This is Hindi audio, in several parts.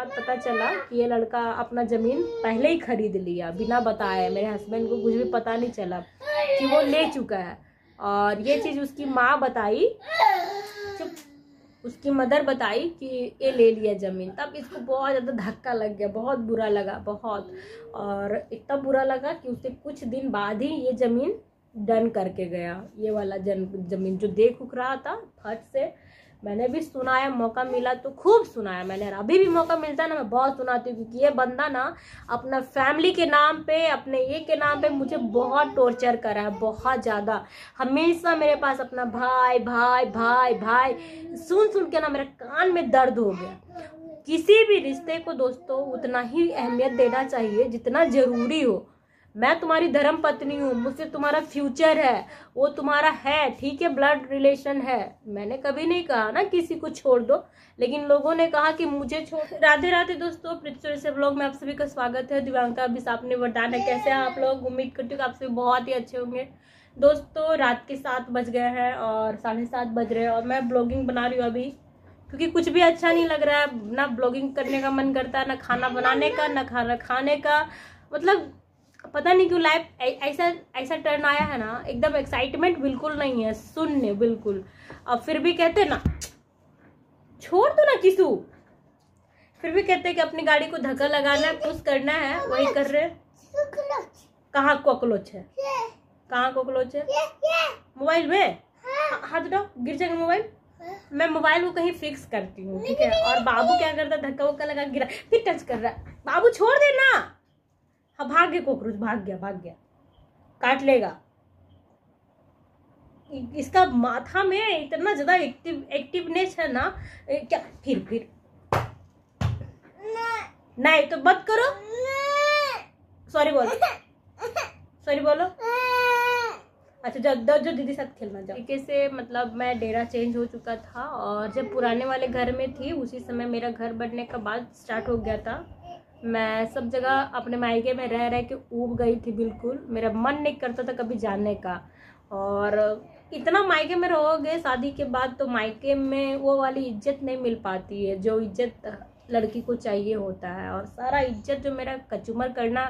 बाद पता चला कि ये लड़का अपना ज़मीन पहले ही खरीद लिया बिना बताए मेरे हस्बैंड को कुछ भी पता नहीं चला कि वो ले चुका है और ये चीज़ उसकी माँ बताई उसकी मदर बताई कि ये ले लिया ज़मीन तब इसको बहुत ज़्यादा धक्का लग गया बहुत बुरा लगा बहुत और इतना बुरा लगा कि उसके कुछ दिन बाद ही ये ज़मीन डन करके गया ये वाला जन जमीन जो देख उख रहा था फट से मैंने भी सुनाया मौका मिला तो खूब सुनाया मैंने अभी भी मौका मिलता है ना मैं बहुत सुनाती हूँ क्योंकि ये बंदा ना अपना फैमिली के नाम पे अपने ये के नाम पे मुझे बहुत टॉर्चर करा है बहुत ज़्यादा हमेशा मेरे पास अपना भाई भाई भाई भाई सुन सुन के ना मेरे कान में दर्द हो गया किसी भी रिश्ते को दोस्तों उतना ही अहमियत देना चाहिए जितना ज़रूरी हो मैं तुम्हारी धर्म पत्नी हूँ मुझसे तुम्हारा फ्यूचर है वो तुम्हारा है ठीक है ब्लड रिलेशन है मैंने कभी नहीं कहा ना किसी को छोड़ दो लेकिन लोगों ने कहा कि मुझे छोड़ राधे राधे दोस्तों पृथ्वी से ब्लॉग में आप सभी का स्वागत है दिव्यांका अभी आपने है कैसे हैं आप लोग उम्मीद करती हूँ आप सभी बहुत ही अच्छे होंगे दोस्तों रात के सात बज गए हैं और साढ़े सात बज रहे हैं और मैं ब्लॉगिंग बना रही हूँ अभी क्योंकि कुछ भी अच्छा नहीं लग रहा है ना ब्लॉगिंग करने का मन करता है ना खाना बनाने का ना खाना खाने का मतलब पता नहीं क्यों लाइफ ऐसा ऐसा टर्न आया है ना एकदम एक्साइटमेंट बिल्कुल नहीं है शून्य बिल्कुल अब फिर भी कहते ना छोड़ दो ना किसू फिर भी कहते कि अपनी गाड़ी को धक्का लगाना है कुछ करना है वही कर रहे कहाँ कोकलोच है कहाँ कोकलोच है मोबाइल में हाँ। हाँ, हाथ उठाओ गिर जाएगा मोबाइल हाँ। मैं मोबाइल को कहीं फिक्स करती हूँ ठीक है और बाबू क्या करता धक्का वक्का लगा गिरा फिर टच कर रहा है बाबू छोड़ देना भाग्य हाँ, भाग कॉकरोच भाग गया भाग गया काट लेगा इसका माथा में इतना ज़्यादा एक्टिव एक्टिवनेस है ना क्या फिर फिर नहीं तो मत करो सॉरी बोलो सॉरी बोलो अच्छा जब दो जो दीदी साथ खेलना जाओ ठीक से मतलब मैं डेरा चेंज हो चुका था और जब पुराने वाले घर में थी उसी समय मेरा घर बनने का बाद स्टार्ट हो गया था मैं सब जगह अपने मायके में रह रह के ऊब गई थी बिल्कुल मेरा मन नहीं करता था कभी जाने का और इतना मायके में रहोगे शादी के बाद तो मायके में वो वाली इज्जत नहीं मिल पाती है जो इज्जत लड़की को चाहिए होता है और सारा इज्जत जो मेरा कचूमर करना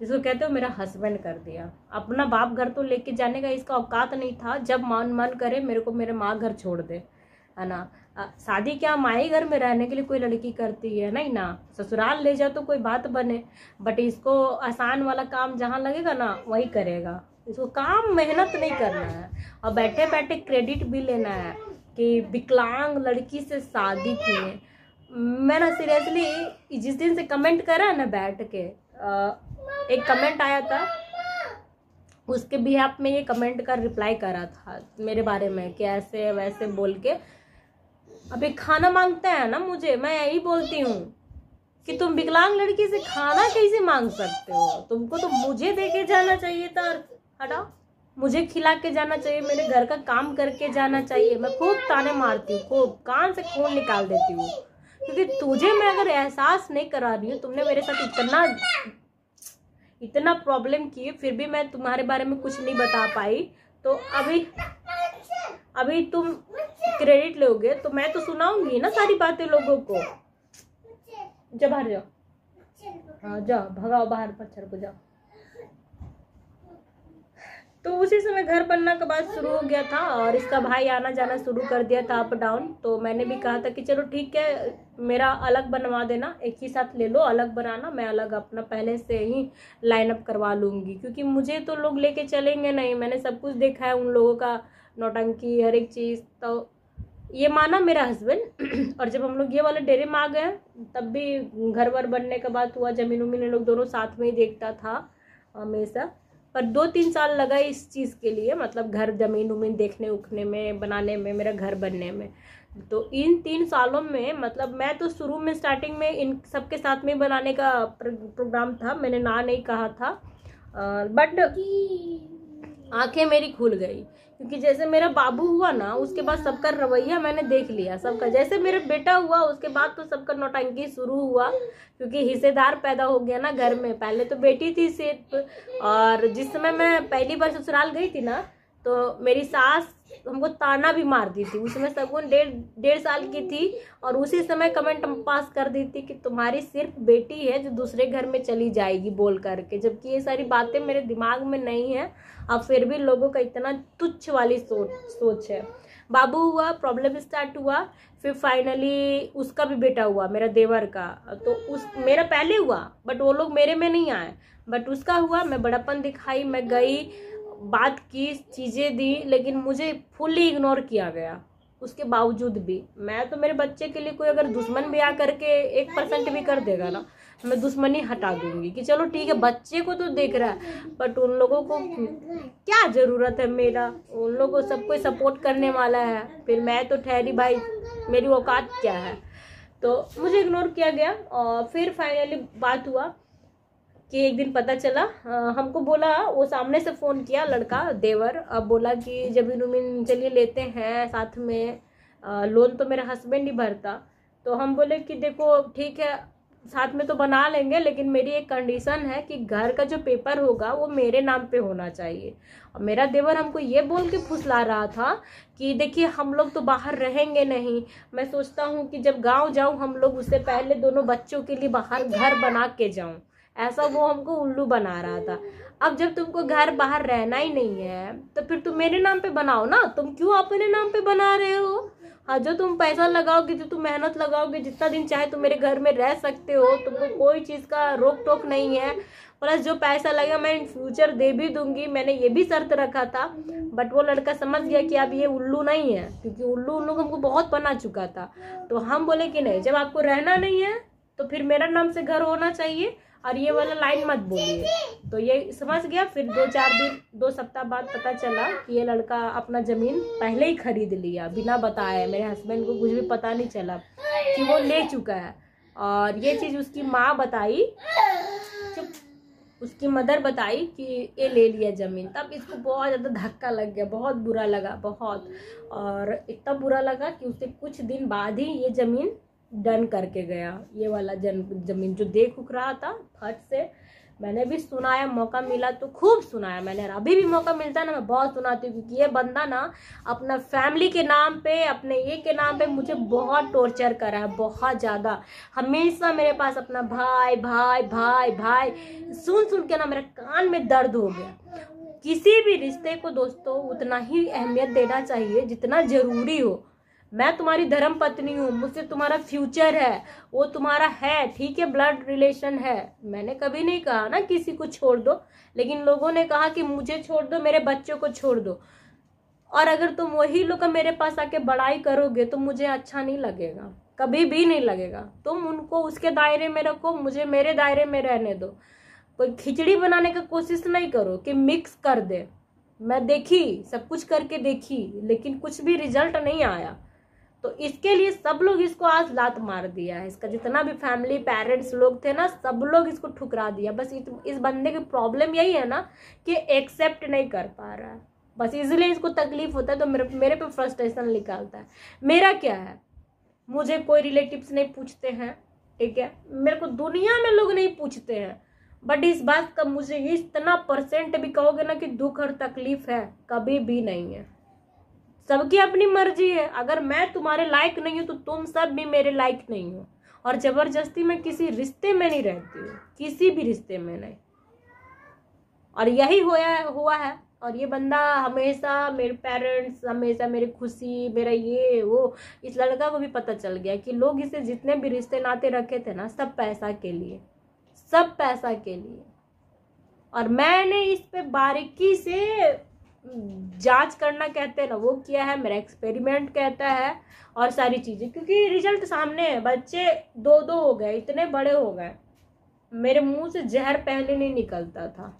जिसको कहते हो मेरा हस्बैंड कर दिया अपना बाप घर तो लेके जाने का इसका औकात नहीं था जब मन मन करे मेरे को मेरे माँ घर छोड़ दे है ना शादी क्या माई घर में रहने के लिए कोई लड़की करती है नहीं ना ससुराल ले जाओ तो कोई बात बने बट इसको आसान वाला काम जहाँ लगेगा ना वही करेगा इसको काम मेहनत नहीं करना है और बैठे बैठे क्रेडिट भी लेना है कि विकलांग लड़की से शादी किए मैं ना सीरियसली जिस दिन से कमेंट करा ना बैठ के एक कमेंट आया था उसके भी आप में ये कमेंट कर रिप्लाई करा था मेरे बारे में कि ऐसे वैसे बोल के अबे खाना मांगता है ना मुझे मैं यही बोलती हूँ कि तुम विकलांग लड़की से खाना कैसे मांग सकते हो तुमको तो मुझे दे के जाना चाहिए था हटाओ मुझे खिला के जाना चाहिए मेरे घर का काम करके जाना चाहिए मैं खूब ताने मारती हूँ खूब कान से खून निकाल देती हूँ क्योंकि तुझे मैं अगर एहसास नहीं करा रही हूँ तुमने मेरे साथ इतना इतना प्रॉब्लम की फिर भी मैं तुम्हारे बारे में कुछ नहीं बता पाई तो अभी अभी तुम क्रेडिट लोगे तो मैं तो सुनाऊंगी ना सारी बातें लोगों को जा बाहर जाओ हाँ जाओ भगाओ बाहर पत्थर को जाओ तो उसी समय घर बनना का बात शुरू हो गया था और इसका भाई आना जाना शुरू कर दिया था अप डाउन तो मैंने भी कहा था कि चलो ठीक है मेरा अलग बनवा देना एक ही साथ ले लो अलग बनाना मैं अलग अपना पहले से ही लाइनअप करवा लूँगी क्योंकि मुझे तो लोग लेके चलेंगे नहीं मैंने सब कुछ देखा है उन लोगों का नौटंकी हर एक चीज़ तो ये माना मेरा हस्बैंड और जब हम लोग ये वाले डेरे में आ गए तब भी घर वर बनने का बात हुआ जमीन उमीन लोग दोनों साथ में ही देखता था हमेशा पर दो तीन साल लगा इस चीज़ के लिए मतलब घर जमीन उमीन देखने उखने में बनाने में मेरा घर बनने में तो इन तीन सालों में मतलब मैं तो शुरू में स्टार्टिंग में इन सबके साथ में बनाने का प्रोग्राम था मैंने ना नहीं कहा था बट आंखें मेरी खुल गई क्योंकि जैसे मेरा बाबू हुआ ना उसके बाद सबका रवैया मैंने देख लिया सबका जैसे मेरा बेटा हुआ उसके बाद तो सबका नौटंकी शुरू हुआ क्योंकि हिस्सेदार पैदा हो गया ना घर में पहले तो बेटी थी सिर्फ और जिस समय मैं पहली बार ससुराल गई थी ना तो मेरी सास हमको ताना भी मार दी थी उस समय सगुन डेढ़ डेढ़ साल की थी और उसी समय कमेंट पास कर दी थी कि तुम्हारी सिर्फ बेटी है जो दूसरे घर में चली जाएगी बोल करके जबकि ये सारी बातें मेरे दिमाग में नहीं है अब फिर भी लोगों का इतना तुच्छ वाली सोच सोच है बाबू हुआ प्रॉब्लम स्टार्ट हुआ फिर फाइनली उसका भी बेटा हुआ मेरा देवर का तो उस मेरा पहले हुआ बट वो लोग मेरे में नहीं आए बट उसका हुआ मैं बड़प्पन दिखाई मैं गई बात की चीज़ें दी लेकिन मुझे फुल्ली इग्नोर किया गया उसके बावजूद भी मैं तो मेरे बच्चे के लिए कोई अगर दुश्मन भी आ करके एक परसेंट भी कर देगा ना मैं दुश्मनी हटा दूंगी कि चलो ठीक है बच्चे को तो देख रहा है बट उन लोगों को क्या ज़रूरत है मेरा उन लोगों सब सबको सपोर्ट करने वाला है फिर मैं तो ठहरी भाई मेरी औकात क्या है तो मुझे इग्नोर किया गया और फिर फाइनली बात हुआ कि एक दिन पता चला हमको बोला वो सामने से फ़ोन किया लड़का देवर अब बोला कि जब यूनिमिन चलिए लेते हैं साथ में लोन तो मेरा हस्बैंड ही भरता तो हम बोले कि देखो ठीक है साथ में तो बना लेंगे लेकिन मेरी एक कंडीशन है कि घर का जो पेपर होगा वो मेरे नाम पे होना चाहिए और मेरा देवर हमको ये बोल के फुसला रहा था कि देखिए हम लोग तो बाहर रहेंगे नहीं मैं सोचता हूँ कि जब गांव जाऊँ हम लोग उससे पहले दोनों बच्चों के लिए बाहर घर बना के जाऊँ ऐसा वो हमको उल्लू बना रहा था अब जब तुमको घर बाहर रहना ही नहीं है तो फिर तुम मेरे नाम पे बनाओ ना तुम क्यों अपने नाम पे बना रहे हो हाँ जो तुम पैसा लगाओगे जो तुम मेहनत लगाओगे जितना दिन चाहे तुम मेरे घर में रह सकते हो तुमको कोई चीज़ का रोक टोक नहीं है प्लस जो पैसा लगेगा मैं इन फ्यूचर दे भी दूंगी मैंने ये भी शर्त रखा था बट वो लड़का समझ गया कि अब ये उल्लू नहीं है क्योंकि उल्लू उल्लू हमको बहुत बना चुका था तो हम बोले कि नहीं जब आपको रहना नहीं है तो फिर मेरा नाम से घर होना चाहिए और ये वाला लाइन मत बोलिए तो ये समझ गया फिर दो चार दिन दो सप्ताह बाद पता चला कि ये लड़का अपना ज़मीन पहले ही खरीद लिया बिना बताए मेरे हस्बैंड को कुछ भी पता नहीं चला कि वो ले चुका है और ये चीज़ उसकी माँ बताई चुप उसकी मदर बताई कि ये ले लिया ज़मीन तब इसको बहुत ज़्यादा धक्का लग गया बहुत बुरा लगा बहुत और इतना बुरा लगा कि उसने कुछ दिन बाद ही ये ज़मीन डन करके गया ये वाला जन जमीन जो देख उख रहा था फट से मैंने भी सुनाया मौका मिला तो खूब सुनाया मैंने अभी भी मौका मिलता है ना मैं बहुत सुनाती हूँ क्योंकि ये बंदा ना अपना फैमिली के नाम पे अपने ये के नाम पे मुझे बहुत टॉर्चर करा है बहुत ज़्यादा हमेशा मेरे पास अपना भाई भाई भाई भाई सुन सुन के ना मेरे कान में दर्द हो गया किसी भी रिश्ते को दोस्तों उतना ही अहमियत देना चाहिए जितना ज़रूरी हो मैं तुम्हारी धर्म पत्नी हूँ मुझसे तुम्हारा फ्यूचर है वो तुम्हारा है ठीक है ब्लड रिलेशन है मैंने कभी नहीं कहा ना किसी को छोड़ दो लेकिन लोगों ने कहा कि मुझे छोड़ दो मेरे बच्चों को छोड़ दो और अगर तुम वही लोग मेरे पास आके बड़ाई करोगे तो मुझे अच्छा नहीं लगेगा कभी भी नहीं लगेगा तुम उनको उसके दायरे में रखो मुझे मेरे दायरे में रहने दो कोई खिचड़ी बनाने का कोशिश नहीं करो कि मिक्स कर दे मैं देखी सब कुछ करके देखी लेकिन कुछ भी रिजल्ट नहीं आया तो इसके लिए सब लोग इसको आज लात मार दिया है इसका जितना भी फैमिली पेरेंट्स लोग थे ना सब लोग इसको ठुकरा दिया बस इस, इस बंदे की प्रॉब्लम यही है ना कि एक्सेप्ट नहीं कर पा रहा है बस इजीली इसको तकलीफ होता है तो मेरे मेरे पे फ्रस्ट्रेशन निकालता है मेरा क्या है मुझे कोई रिलेटिव्स नहीं पूछते हैं ठीक है मेरे को दुनिया में लोग नहीं पूछते हैं बट इस बात का मुझे इतना परसेंट भी कहोगे ना कि दुख और तकलीफ है कभी भी नहीं है सबकी अपनी मर्जी है अगर मैं तुम्हारे लायक नहीं हूँ तो तुम सब भी मेरे लायक नहीं हो और ज़बरदस्ती मैं किसी रिश्ते में नहीं रहती हूँ किसी भी रिश्ते में नहीं और यही होया हुआ है और ये बंदा हमेशा मेरे पेरेंट्स हमेशा मेरी खुशी मेरा ये वो इस लड़का को भी पता चल गया कि लोग इसे जितने भी रिश्ते नाते रखे थे ना सब पैसा के लिए सब पैसा के लिए और मैंने इस पे बारीकी से जांच करना कहते हैं ना वो किया है मेरा एक्सपेरिमेंट कहता है और सारी चीज़ें क्योंकि रिजल्ट सामने है बच्चे दो दो हो गए इतने बड़े हो गए मेरे मुंह से जहर पहले नहीं निकलता था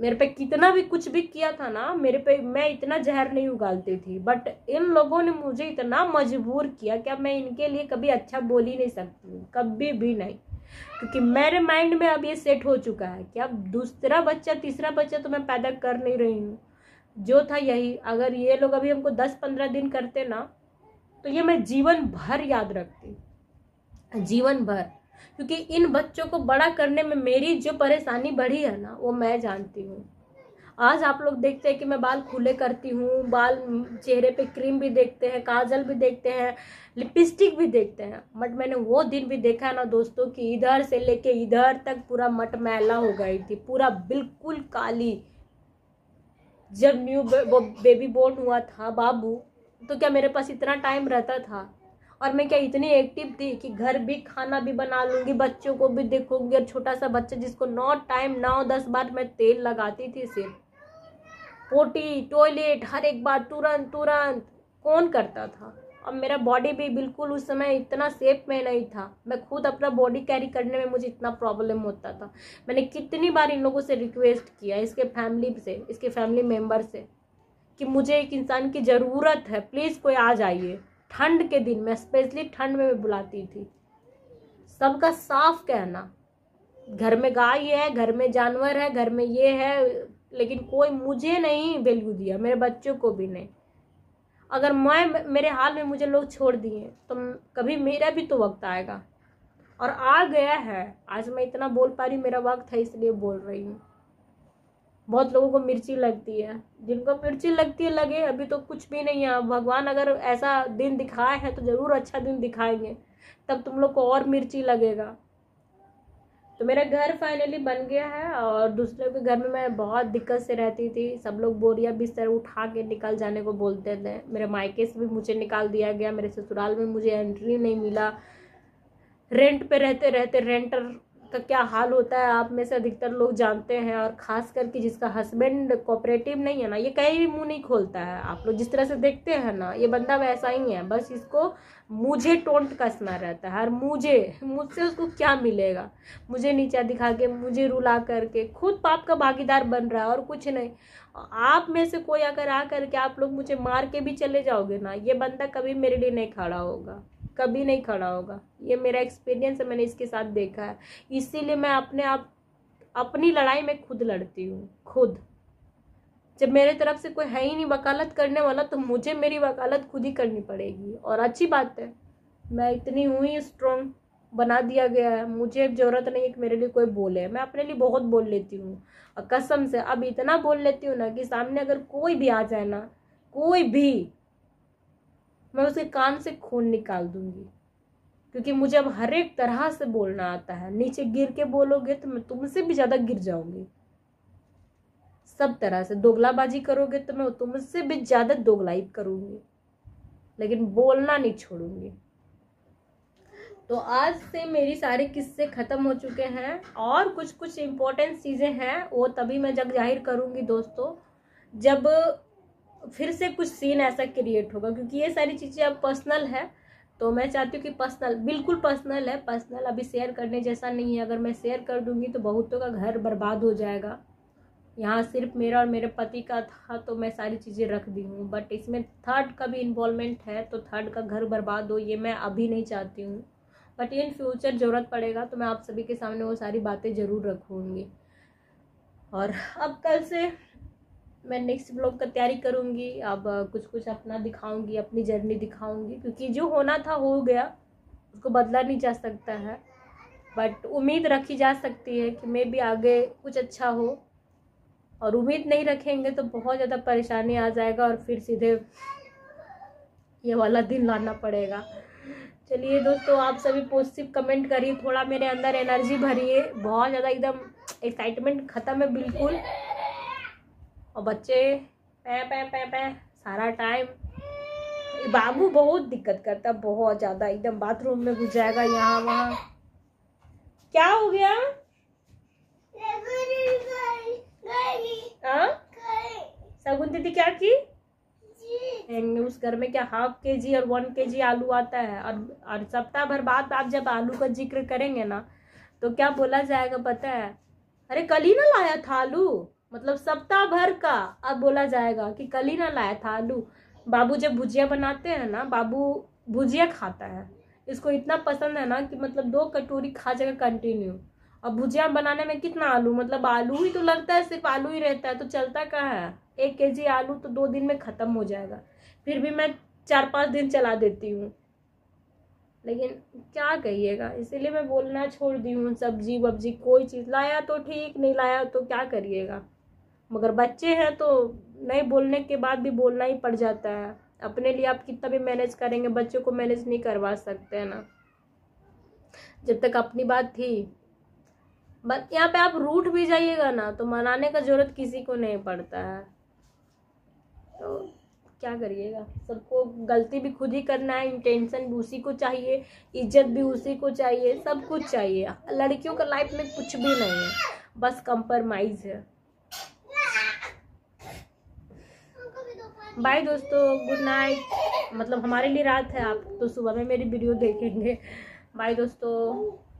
मेरे पे कितना भी कुछ भी किया था ना मेरे पे मैं इतना जहर नहीं उगालती थी बट इन लोगों ने मुझे इतना मजबूर किया कि मैं इनके लिए कभी अच्छा बोल ही नहीं सकती कभी भी नहीं क्योंकि मेरे माइंड में अब ये सेट हो चुका है कि अब दूसरा बच्चा तीसरा बच्चा तो मैं पैदा कर नहीं रही हूँ जो था यही अगर ये लोग अभी हमको दस पंद्रह दिन करते ना तो ये मैं जीवन भर याद रखती जीवन भर क्योंकि इन बच्चों को बड़ा करने में मेरी जो परेशानी बढ़ी है ना वो मैं जानती हूँ आज आप लोग देखते हैं कि मैं बाल खुले करती हूँ बाल चेहरे पे क्रीम भी देखते हैं काजल भी देखते हैं लिपस्टिक भी देखते हैं बट मैंने वो दिन भी देखा है ना दोस्तों कि इधर से लेके इधर तक पूरा मटमैला हो गई थी पूरा बिल्कुल काली जब न्यू बे, बेबी बोर्न हुआ था बाबू तो क्या मेरे पास इतना टाइम रहता था और मैं क्या इतनी एक्टिव थी कि घर भी खाना भी बना लूँगी बच्चों को भी देखूँगी और छोटा सा बच्चा जिसको नौ टाइम नौ दस बार मैं तेल लगाती थी सिर्फ पोटी टॉयलेट हर एक बार तुरंत तुरंत कौन करता था और मेरा बॉडी भी बिल्कुल उस समय इतना सेफ में नहीं था मैं खुद अपना बॉडी कैरी करने में मुझे इतना प्रॉब्लम होता था मैंने कितनी बार इन लोगों से रिक्वेस्ट किया इसके फैमिली से इसके फैमिली मेम्बर से कि मुझे एक इंसान की ज़रूरत है प्लीज़ कोई आ जाइए ठंड के दिन मैं स्पेशली ठंड में बुलाती थी सबका साफ कहना घर में गाय है घर में जानवर है घर में ये है लेकिन कोई मुझे नहीं वैल्यू दिया मेरे बच्चों को भी नहीं अगर मैं मेरे हाल में मुझे लोग छोड़ दिए तो कभी मेरा भी तो वक्त आएगा और आ गया है आज मैं इतना बोल पा रही मेरा वक्त है इसलिए बोल रही हूँ बहुत लोगों को मिर्ची लगती है जिनको मिर्ची लगती है लगे अभी तो कुछ भी नहीं है भगवान अगर ऐसा दिन दिखाए है तो ज़रूर अच्छा दिन दिखाएंगे तब तुम लोग को और मिर्ची लगेगा तो मेरा घर फाइनली बन गया है और दूसरे के घर में मैं बहुत दिक्कत से रहती थी सब लोग बोरिया बिस्तर उठा के निकल जाने को बोलते थे मेरे मायके से भी मुझे निकाल दिया गया मेरे ससुराल में मुझे एंट्री नहीं मिला रेंट पे रहते रहते रेंटर का क्या हाल होता है आप में से अधिकतर लोग जानते हैं और ख़ास करके जिसका हस्बैंड कोऑपरेटिव नहीं है ना ये कहीं भी मुंह नहीं खोलता है आप लोग जिस तरह से देखते हैं ना ये बंदा वैसा ही है बस इसको मुझे टोंट कसना रहता है और मुझे मुझसे उसको क्या मिलेगा मुझे नीचा दिखा के मुझे रुला करके खुद पाप का भागीदार बन रहा है और कुछ नहीं आप में से कोई अगर आ करके आप लोग मुझे मार के भी चले जाओगे ना ये बंदा कभी मेरे लिए नहीं खड़ा होगा कभी नहीं खड़ा होगा ये मेरा एक्सपीरियंस है मैंने इसके साथ देखा है इसीलिए मैं अपने आप अपनी लड़ाई में खुद लड़ती हूँ खुद जब मेरे तरफ से कोई है ही नहीं वकालत करने वाला तो मुझे मेरी वकालत खुद ही करनी पड़ेगी और अच्छी बात है मैं इतनी हुई स्ट्रॉन्ग बना दिया गया है मुझे ज़रूरत नहीं है कि मेरे लिए कोई बोले मैं अपने लिए बहुत बोल लेती हूँ और कसम से अब इतना बोल लेती हूँ ना कि सामने अगर कोई भी आ जाए ना कोई भी मैं उसके कान से खून निकाल दूंगी क्योंकि मुझे अब हर एक तरह से बोलना आता है नीचे गिर के बोलोगे तो मैं तुमसे भी ज़्यादा गिर जाऊंगी सब तरह से दोगलाबाजी करोगे तो मैं तुमसे भी ज़्यादा दोगलाई करूंगी लेकिन बोलना नहीं छोड़ूंगी तो आज से मेरी सारे किस्से ख़त्म हो चुके हैं और कुछ कुछ इम्पोर्टेंट चीज़ें हैं वो तभी मैं जग जाहिर करूँगी दोस्तों जब फिर से कुछ सीन ऐसा क्रिएट होगा क्योंकि ये सारी चीज़ें अब पर्सनल है तो मैं चाहती हूँ कि पर्सनल बिल्कुल पर्सनल है पर्सनल अभी शेयर करने जैसा नहीं है अगर मैं शेयर कर दूँगी तो बहुतों का घर बर्बाद हो जाएगा यहाँ सिर्फ मेरा और मेरे पति का था तो मैं सारी चीज़ें रख दी हूँ बट इसमें थर्ड का भी इन्वॉल्वमेंट है तो थर्ड का घर बर्बाद हो ये मैं अभी नहीं चाहती हूँ बट इन फ्यूचर ज़रूरत पड़ेगा तो मैं आप सभी के सामने वो सारी बातें ज़रूर रखूँगी और अब कल से मैं नेक्स्ट ब्लॉग का तैयारी करूँगी अब कुछ कुछ अपना दिखाऊँगी अपनी जर्नी दिखाऊँगी क्योंकि जो होना था हो गया उसको बदला नहीं जा सकता है बट उम्मीद रखी जा सकती है कि मे भी आगे कुछ अच्छा हो और उम्मीद नहीं रखेंगे तो बहुत ज़्यादा परेशानी आ जाएगा और फिर सीधे ये वाला दिन लाना पड़ेगा चलिए दोस्तों आप सभी पॉजिटिव कमेंट करिए थोड़ा मेरे अंदर एनर्जी भरिए बहुत ज़्यादा एकदम एक्साइटमेंट ख़त्म है बिल्कुल और बच्चे पै पै पै पै सारा टाइम बाबू बहुत दिक्कत करता बहुत ज़्यादा एकदम बाथरूम में घुस जाएगा यहाँ वहाँ क्या हो गया सगुन हाँ? दीदी क्या की उस घर में क्या हाफ के जी और वन के जी आलू आता है और और सप्ताह भर बाद आप जब आलू का जिक्र करेंगे ना तो क्या बोला जाएगा पता है अरे कल ही ना लाया था आलू मतलब सप्ताह भर का अब बोला जाएगा कि कल ही ना लाया था आलू बाबू जब भुजिया बनाते हैं ना बाबू भुजिया खाता है इसको इतना पसंद है ना कि मतलब दो कटोरी खा जाएगा कंटिन्यू और भुजिया बनाने में कितना आलू मतलब आलू ही तो लगता है सिर्फ आलू ही रहता है तो चलता क्या है एक के जी आलू तो दो दिन में ख़त्म हो जाएगा फिर भी मैं चार पाँच दिन चला देती हूँ लेकिन क्या कहिएगा इसीलिए मैं बोलना छोड़ दी हूँ सब्जी वब्जी कोई चीज़ लाया तो ठीक नहीं लाया तो क्या करिएगा मगर बच्चे हैं तो नहीं बोलने के बाद भी बोलना ही पड़ जाता है अपने लिए आप कितना भी मैनेज करेंगे बच्चों को मैनेज नहीं करवा सकते हैं ना जब तक अपनी बात थी बस यहाँ पे आप रूठ भी जाइएगा ना तो मनाने का जरूरत किसी को नहीं पड़ता है तो क्या करिएगा सबको गलती भी खुद ही करना है इंटेंशन भी उसी को चाहिए इज्जत भी उसी को चाहिए सब कुछ चाहिए लड़कियों का लाइफ में कुछ भी नहीं है बस कंप्रोमाइज़ है बाय दोस्तों गुड नाइट मतलब हमारे लिए रात है आप तो सुबह में मेरी वीडियो देखेंगे बाय दोस्तों